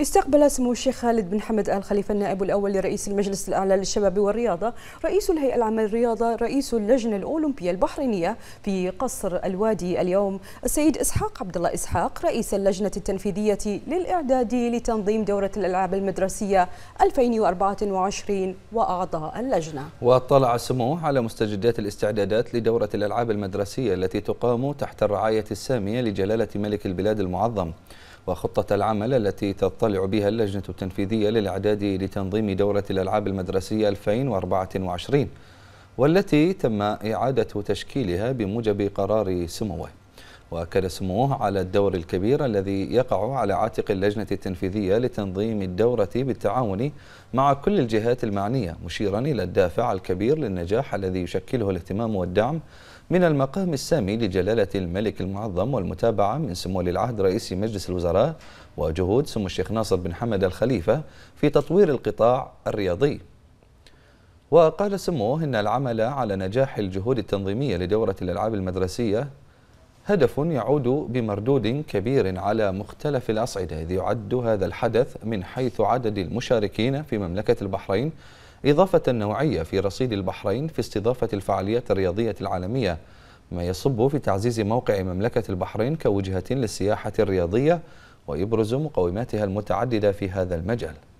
استقبل سمو الشيخ خالد بن حمد آل خليفة النائب الأول لرئيس المجلس الأعلى للشباب والرياضة رئيس الهيئة العامة للرياضة رئيس اللجنة الأولمبية البحرينية في قصر الوادي اليوم السيد إسحاق عبد الله إسحاق رئيس اللجنة التنفيذية للإعداد لتنظيم دورة الألعاب المدرسية 2024 وأعضاء اللجنة واطلع سموه على مستجدات الاستعدادات لدورة الألعاب المدرسية التي تقام تحت الرعاية السامية لجلالة ملك البلاد المعظم وخطة العمل التي تطلع بها اللجنة التنفيذية للإعداد لتنظيم دورة الألعاب المدرسية 2024 والتي تم إعادة تشكيلها بموجب قرار سموه وأكد سموه على الدور الكبير الذي يقع على عاتق اللجنة التنفيذية لتنظيم الدورة بالتعاون مع كل الجهات المعنية مشيرا إلى الدافع الكبير للنجاح الذي يشكله الاهتمام والدعم من المقام السامي لجلالة الملك المعظم والمتابعة من سمو ولي العهد رئيس مجلس الوزراء وجهود سمو الشيخ ناصر بن حمد الخليفة في تطوير القطاع الرياضي وقال سموه إن العمل على نجاح الجهود التنظيمية لدورة الألعاب المدرسية هدف يعود بمردود كبير على مختلف الأصعدة إذ يعد هذا الحدث من حيث عدد المشاركين في مملكة البحرين إضافة نوعية في رصيد البحرين في استضافة الفعاليات الرياضية العالمية ما يصب في تعزيز موقع مملكة البحرين كوجهة للسياحة الرياضية ويبرز مقوماتها المتعددة في هذا المجال